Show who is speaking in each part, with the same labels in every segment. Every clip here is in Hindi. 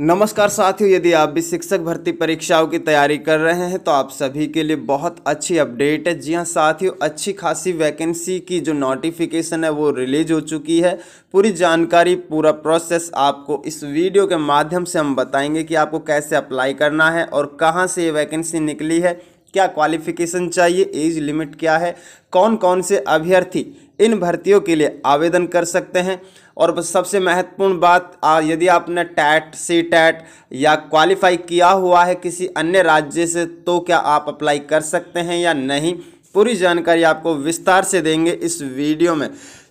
Speaker 1: नमस्कार साथियों यदि आप भी शिक्षक भर्ती परीक्षाओं की तैयारी कर रहे हैं तो आप सभी के लिए बहुत अच्छी अपडेट है जी हाँ साथियों अच्छी खासी वैकेंसी की जो नोटिफिकेशन है वो रिलीज हो चुकी है पूरी जानकारी पूरा प्रोसेस आपको इस वीडियो के माध्यम से हम बताएंगे कि आपको कैसे अप्लाई करना है और कहाँ से ये वैकेंसी निकली है क्या क्वालिफिकेशन चाहिए एज लिमिट क्या है कौन कौन से अभ्यर्थी इन भर्तियों के लिए आवेदन कर सकते हैं और सबसे महत्वपूर्ण बात यदि आपने टैट सी टैट या क्वालिफाई किया हुआ है किसी अन्य राज्य से तो क्या आप अप्लाई कर सकते हैं या नहीं पूरी जानकारी आपको विस्तार से देंगे इस वीडियो में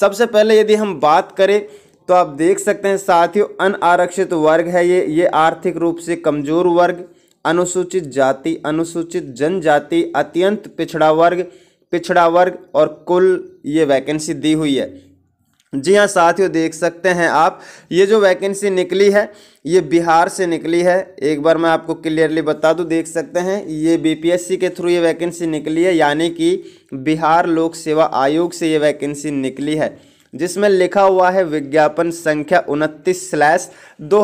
Speaker 1: सबसे पहले यदि हम बात करें तो आप देख सकते हैं साथियों अनारक्षित वर्ग है ये ये आर्थिक रूप से कमजोर वर्ग अनुसूचित जाति अनुसूचित जनजाति अत्यंत पिछड़ा वर्ग पिछड़ा वर्ग और कुल ये वैकेंसी दी हुई है जी हाँ साथियों देख सकते हैं आप ये जो वैकेंसी निकली है ये बिहार से निकली है एक बार मैं आपको क्लियरली बता दूँ देख सकते हैं ये बीपीएससी के थ्रू ये वैकेंसी निकली है यानी कि बिहार लोक सेवा आयोग से ये वैकेंसी निकली है जिसमें लिखा हुआ है विज्ञापन संख्या उनतीस स्लैश दो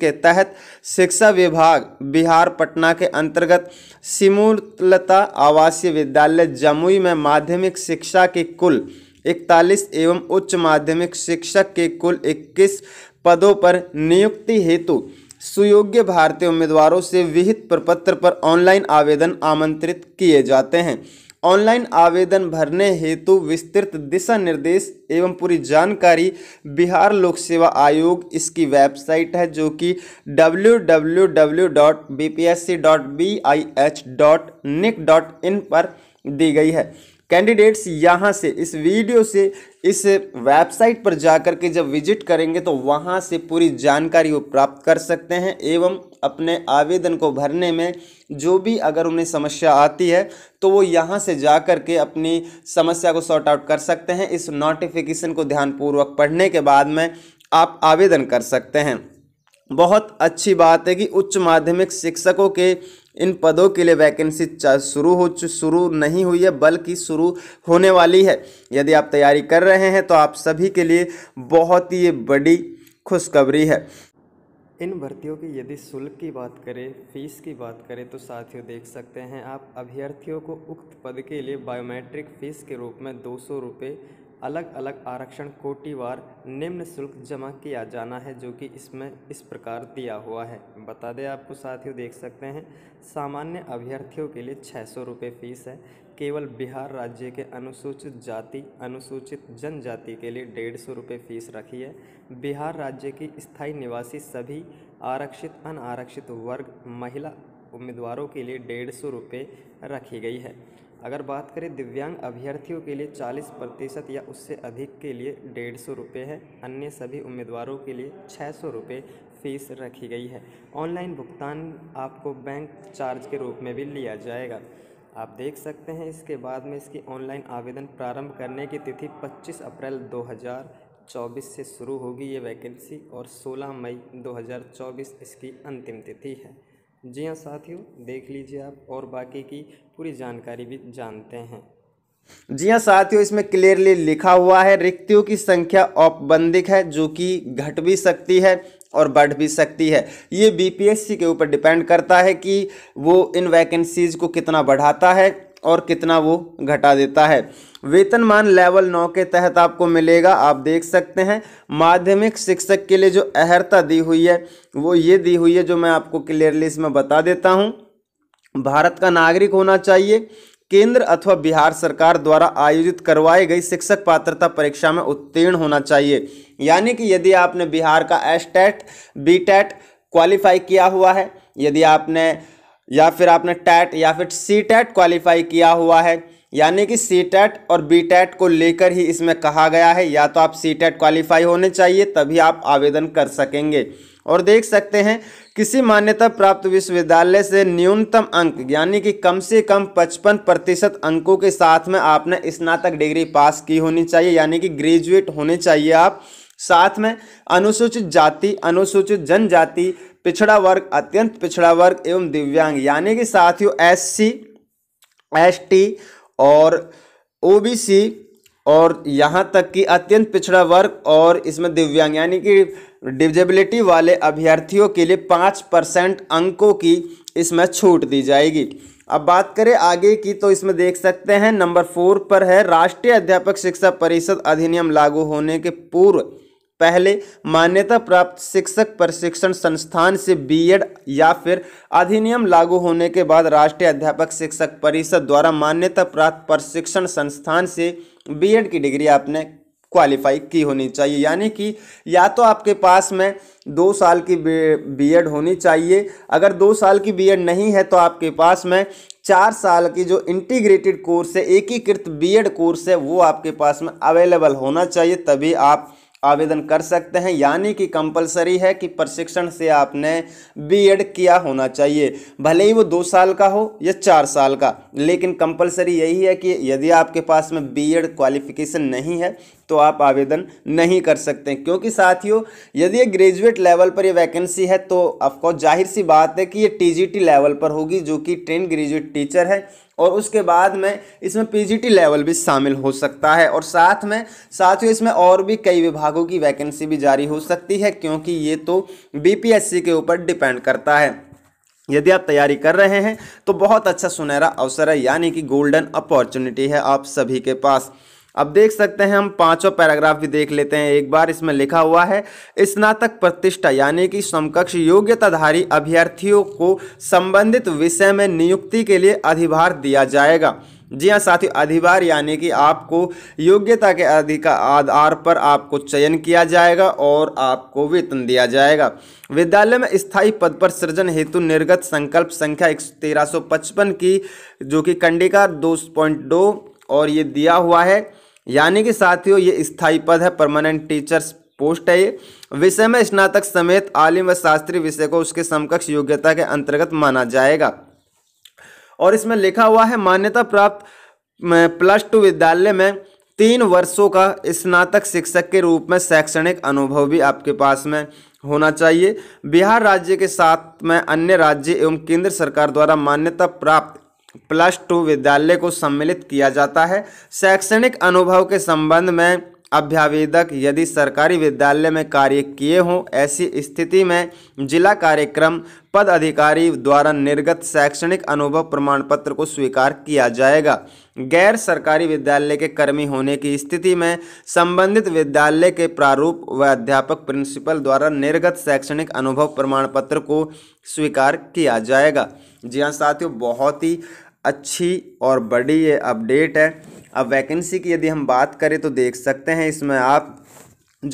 Speaker 1: के तहत शिक्षा विभाग बिहार पटना के अंतर्गत सिमूलता आवासीय विद्यालय जमुई में माध्यमिक शिक्षा की कुल इकतालीस एवं उच्च माध्यमिक शिक्षक के कुल इक्कीस पदों पर नियुक्ति हेतु सुयोग्य भारतीय उम्मीदवारों से विहित प्रपत्र पर ऑनलाइन आवेदन आमंत्रित किए जाते हैं ऑनलाइन आवेदन भरने हेतु विस्तृत दिशा निर्देश एवं पूरी जानकारी बिहार लोक सेवा आयोग इसकी वेबसाइट है जो कि www.bpsc.bih.nic.in पर दी गई है कैंडिडेट्स यहाँ से इस वीडियो से इस वेबसाइट पर जा कर के जब विजिट करेंगे तो वहाँ से पूरी जानकारी वो प्राप्त कर सकते हैं एवं अपने आवेदन को भरने में जो भी अगर उन्हें समस्या आती है तो वो यहाँ से जा कर के अपनी समस्या को सॉर्ट आउट कर सकते हैं इस नोटिफिकेशन को ध्यानपूर्वक पढ़ने के बाद में आप आवेदन कर सकते हैं बहुत अच्छी बात है कि उच्च माध्यमिक शिक्षकों के इन पदों के लिए वैकेंसी शुरू हो शुरू नहीं हुई है बल्कि शुरू होने वाली है यदि आप तैयारी कर रहे हैं तो आप सभी के लिए बहुत ही बड़ी खुशखबरी है
Speaker 2: इन भर्तियों की यदि शुल्क की बात करें फीस की बात करें तो साथियों देख सकते हैं आप अभ्यर्थियों को उक्त पद के लिए बायोमेट्रिक फीस के रूप में दो सौ रुपये अलग अलग आरक्षण कोटिवार निम्न शुल्क जमा किया जाना है जो कि इसमें इस प्रकार दिया हुआ है बता दें आपको साथियों देख सकते हैं सामान्य अभ्यर्थियों के लिए छः सौ रुपये फीस है केवल बिहार राज्य के अनुसूचित जाति अनुसूचित जनजाति के लिए डेढ़ सौ रुपये फीस रखी है बिहार राज्य की स्थायी निवासी सभी आरक्षित अनारक्षित वर्ग महिला उम्मीदवारों के लिए डेढ़ सौ रुपये रखी गई है अगर बात करें दिव्यांग अभ्यर्थियों के लिए चालीस प्रतिशत या उससे अधिक के लिए डेढ़ सौ रुपये है अन्य सभी उम्मीदवारों के लिए छः सौ रुपये फ़ीस रखी गई है ऑनलाइन भुगतान आपको बैंक चार्ज के रूप में भी लिया जाएगा आप देख सकते हैं इसके बाद में इसकी ऑनलाइन आवेदन प्रारंभ करने की तिथि 25 अप्रैल 2024 से शुरू होगी ये वैकेंसी और 16 मई 2024 इसकी अंतिम तिथि है जी हाँ साथियों देख लीजिए आप और बाकी की पूरी जानकारी भी जानते हैं
Speaker 1: जी हाँ साथियों इसमें क्लियरली लिखा हुआ है रिक्तियों की संख्या औपबंधिक है जो कि घट भी सकती है और बढ़ भी सकती है ये बीपीएससी के ऊपर डिपेंड करता है कि वो इन वैकेंसीज़ को कितना बढ़ाता है और कितना वो घटा देता है वेतनमान लेवल नौ के तहत आपको मिलेगा आप देख सकते हैं माध्यमिक शिक्षक के लिए जो अहर्ता दी हुई है वो ये दी हुई है जो मैं आपको क्लियरली इसमें बता देता हूँ भारत का नागरिक होना चाहिए केंद्र अथवा बिहार सरकार द्वारा आयोजित करवाई गई शिक्षक पात्रता परीक्षा में उत्तीर्ण होना चाहिए यानी कि यदि आपने बिहार का S TET B TET qualify किया हुआ है यदि आपने या फिर आपने टैट या फिर सी टैट क्वालिफाई किया हुआ है यानी कि सी टैट और बी टैट को लेकर ही इसमें कहा गया है या तो आप सी टेट क्वालिफाई होने चाहिए तभी आप आवेदन कर सकेंगे और देख सकते हैं किसी मान्यता प्राप्त विश्वविद्यालय से न्यूनतम अंक यानी कि कम से कम 55 प्रतिशत अंकों के साथ में आपने स्नातक डिग्री पास की होनी चाहिए यानी कि ग्रेजुएट होने चाहिए आप साथ में अनुसूचित जाति अनुसूचित जनजाति पिछड़ा वर्ग अत्यंत पिछड़ा वर्ग एवं दिव्यांग यानी कि साथियों एस सी एस टी और ओबीसी और यहाँ तक कि अत्यंत पिछड़ा वर्ग और इसमें दिव्यांग यानी कि डिजेबिलिटी वाले अभ्यर्थियों के लिए पाँच परसेंट अंकों की इसमें छूट दी जाएगी अब बात करें आगे की तो इसमें देख सकते हैं नंबर फोर पर है राष्ट्रीय अध्यापक शिक्षा परिषद अधिनियम लागू होने के पूर्व पहले मान्यता प्राप्त शिक्षक प्रशिक्षण संस्थान से बीएड या फिर अधिनियम लागू होने के बाद राष्ट्रीय अध्यापक शिक्षक परिषद द्वारा मान्यता प्राप्त प्रशिक्षण संस्थान से बीएड की डिग्री आपने क्वालिफाई की होनी चाहिए यानी कि या तो आपके पास में दो साल की बीएड होनी चाहिए अगर दो साल की बीएड नहीं है तो आपके पास में चार साल की जो इंटीग्रेटेड कोर्स है एकीकृत बीएड कोर्स है वो आपके पास में अवेलेबल होना चाहिए तभी आप आवेदन कर सकते हैं यानी कि कंपलसरी है कि प्रशिक्षण से आपने बीएड किया होना चाहिए भले ही वो दो साल का हो या चार साल का लेकिन कंपलसरी यही है कि यदि आपके पास में बीएड क्वालिफिकेशन नहीं है तो आप आवेदन नहीं कर सकते क्योंकि साथियों यदि ये ग्रेजुएट लेवल पर ये वैकेंसी है तो ऑफकोर्स जाहिर सी बात है कि ये टी लेवल पर होगी जो कि ट्रेन ग्रेजुएट टीचर है और उसके बाद में इसमें पीजीटी लेवल भी शामिल हो सकता है और साथ में साथियों इसमें और भी कई विभागों की वैकेंसी भी जारी हो सकती है क्योंकि ये तो बीपीएससी के ऊपर डिपेंड करता है यदि आप तैयारी कर रहे हैं तो बहुत अच्छा सुनहरा अवसर है यानी कि गोल्डन अपॉर्चुनिटी है आप सभी के पास अब देख सकते हैं हम पांचों पैराग्राफ भी देख लेते हैं एक बार इसमें लिखा हुआ है स्नातक प्रतिष्ठा यानी कि समकक्ष योग्यताधारी अभ्यर्थियों को संबंधित विषय में नियुक्ति के लिए अधिभार दिया जाएगा जी हाँ साथियों अधिभार यानी कि आपको योग्यता के अधिकार आधार पर आपको चयन किया जाएगा और आपको वेतन दिया जाएगा विद्यालय में स्थायी पद पर सृजन हेतु निर्गत संकल्प संख्या एक तेरह सौ पचपन की जो कि कंडिका दो पॉइंट दो और ये दिया हुआ है यानी कि साथियों ये स्थायी पद है परमानेंट टीचर्स पोस्ट है ये विषय में स्नातक समेत आलिम व शास्त्रीय विषय को उसके समकक्ष योग्यता के अंतर्गत माना जाएगा और इसमें लिखा हुआ है मान्यता प्राप्त प्लस टू विद्यालय में तीन वर्षों का स्नातक शिक्षक के रूप में शैक्षणिक अनुभव भी आपके पास में होना चाहिए बिहार राज्य के साथ में अन्य राज्य एवं केंद्र सरकार द्वारा मान्यता प्राप्त प्लस टू विद्यालय को सम्मिलित किया जाता है शैक्षणिक अनुभव के संबंध में अभ्यावेदक यदि सरकारी विद्यालय में कार्य किए हों ऐसी स्थिति में जिला कार्यक्रम पद अधिकारी द्वारा निर्गत शैक्षणिक अनुभव प्रमाण पत्र को स्वीकार किया जाएगा गैर सरकारी विद्यालय के कर्मी होने की स्थिति में संबंधित विद्यालय के प्रारूप व अध्यापक प्रिंसिपल द्वारा निर्गत शैक्षणिक अनुभव प्रमाण पत्र को स्वीकार किया जाएगा जी हाँ साथियों बहुत ही अच्छी और बड़ी ये अपडेट है अब वैकेंसी की यदि हम बात करें तो देख सकते हैं इसमें आप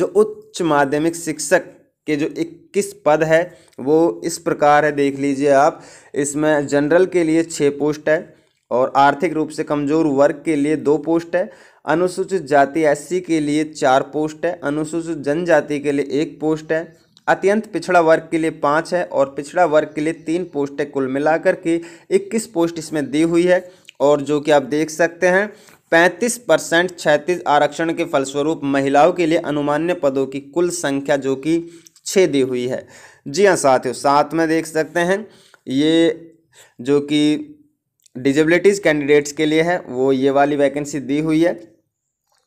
Speaker 1: जो उच्च माध्यमिक शिक्षक के जो 21 पद है वो इस प्रकार है देख लीजिए आप इसमें जनरल के लिए छः पोस्ट है और आर्थिक रूप से कमज़ोर वर्ग के लिए दो पोस्ट है अनुसूचित जाति एससी के लिए चार पोस्ट है अनुसूचित जनजाति के लिए एक पोस्ट है अत्यंत पिछड़ा वर्ग के लिए पाँच है और पिछड़ा वर्ग के लिए तीन पोस्ट है कुल मिलाकर के इक्कीस पोस्ट इसमें दी हुई है और जो कि आप देख सकते हैं पैंतीस परसेंट छैंतीस आरक्षण के फलस्वरूप महिलाओं के लिए अनुमान्य पदों की कुल संख्या जो कि छः दी हुई है जी हाँ साथियों साथ में देख सकते हैं ये जो कि डिजेबिलिटीज़ कैंडिडेट्स के लिए है वो ये वाली वैकेंसी दी हुई है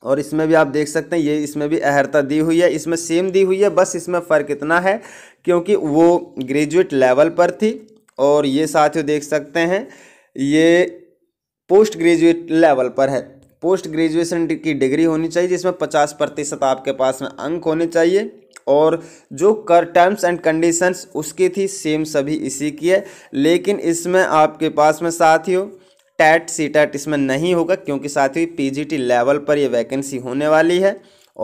Speaker 1: और इसमें भी आप देख सकते हैं ये इसमें भी अहर्ता दी हुई है इसमें सेम दी हुई है बस इसमें फ़र्क इतना है क्योंकि वो ग्रेजुएट लेवल पर थी और ये साथियों देख सकते हैं ये पोस्ट ग्रेजुएट लेवल पर है पोस्ट ग्रेजुएशन की डिग्री होनी चाहिए जिसमें पचास प्रतिशत आपके पास में अंक होने चाहिए और जो कर टर्म्स एंड कंडीशंस उसकी थी सेम सभी इसी की है लेकिन इसमें आपके पास में साथियों टैट सी टैट इसमें नहीं होगा क्योंकि साथ ही पीजीटी लेवल पर ये वैकेंसी होने वाली है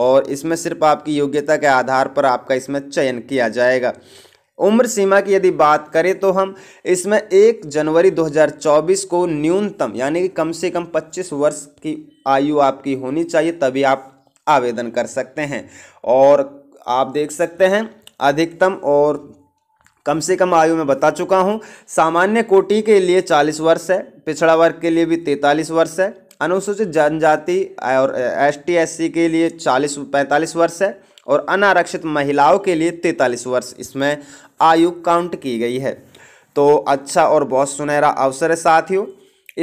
Speaker 1: और इसमें सिर्फ आपकी योग्यता के आधार पर आपका इसमें चयन किया जाएगा उम्र सीमा की यदि बात करें तो हम इसमें एक जनवरी 2024 को न्यूनतम यानी कि कम से कम 25 वर्ष की आयु आपकी होनी चाहिए तभी आप आवेदन कर सकते हैं और आप देख सकते हैं अधिकतम और कम से कम आयु में बता चुका हूँ सामान्य कोटि के लिए चालीस वर्ष है पिछड़ा वर्ग के लिए भी तैंतालीस वर्ष है अनुसूचित जनजाति और एस टी एस सी के लिए चालीस पैंतालीस वर्ष है और अनारक्षित महिलाओं के लिए तैंतालीस वर्ष इसमें आयु काउंट की गई है तो अच्छा और बहुत सुनहरा अवसर है साथियों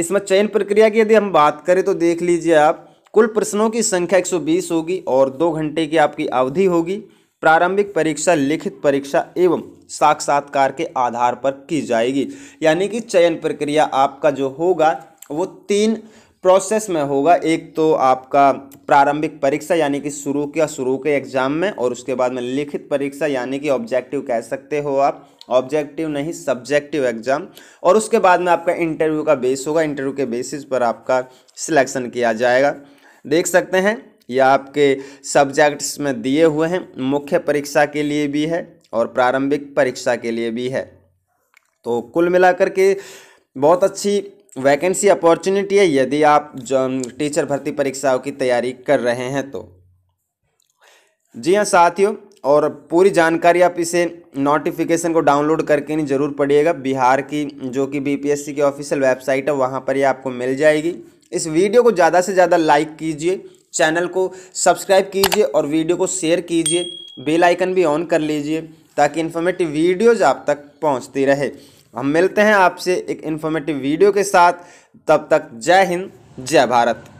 Speaker 1: इसमें चयन प्रक्रिया की यदि हम बात करें तो देख लीजिए आप कुल प्रश्नों की संख्या 120 होगी और दो घंटे की आपकी अवधि होगी प्रारंभिक परीक्षा लिखित परीक्षा एवं साक्षात्कार के आधार पर की जाएगी यानी कि चयन प्रक्रिया आपका जो होगा वो तीन प्रोसेस में होगा एक तो आपका प्रारंभिक परीक्षा यानी कि शुरू के शुरू के एग्जाम में और उसके बाद में लिखित परीक्षा यानी कि ऑब्जेक्टिव कह सकते हो आप ऑब्जेक्टिव नहीं सब्जेक्टिव एग्जाम और उसके बाद में आपका इंटरव्यू का बेस होगा इंटरव्यू के बेसिस पर आपका सिलेक्शन किया जाएगा देख सकते हैं या आपके सब्जेक्ट्स में दिए हुए हैं मुख्य परीक्षा के लिए भी है और प्रारंभिक परीक्षा के लिए भी है तो कुल मिलाकर के बहुत अच्छी वैकेंसी अपॉर्चुनिटी है यदि आप टीचर भर्ती परीक्षाओं की तैयारी कर रहे हैं तो जी हाँ साथियों और पूरी जानकारी आप इसे नोटिफिकेशन को डाउनलोड करके नहीं ज़रूर पढ़िएगा बिहार की जो कि बीपीएससी की ऑफिशियल वेबसाइट है वहाँ पर ही आपको मिल जाएगी इस वीडियो को ज़्यादा से ज़्यादा लाइक कीजिए चैनल को सब्सक्राइब कीजिए और वीडियो को शेयर कीजिए बेल आइकन भी ऑन कर लीजिए ताकि इन्फॉर्मेटिव वीडियोज़ आप तक पहुँचती रहे हम मिलते हैं आपसे एक इन्फॉर्मेटिव वीडियो के साथ तब तक जय हिंद जय भारत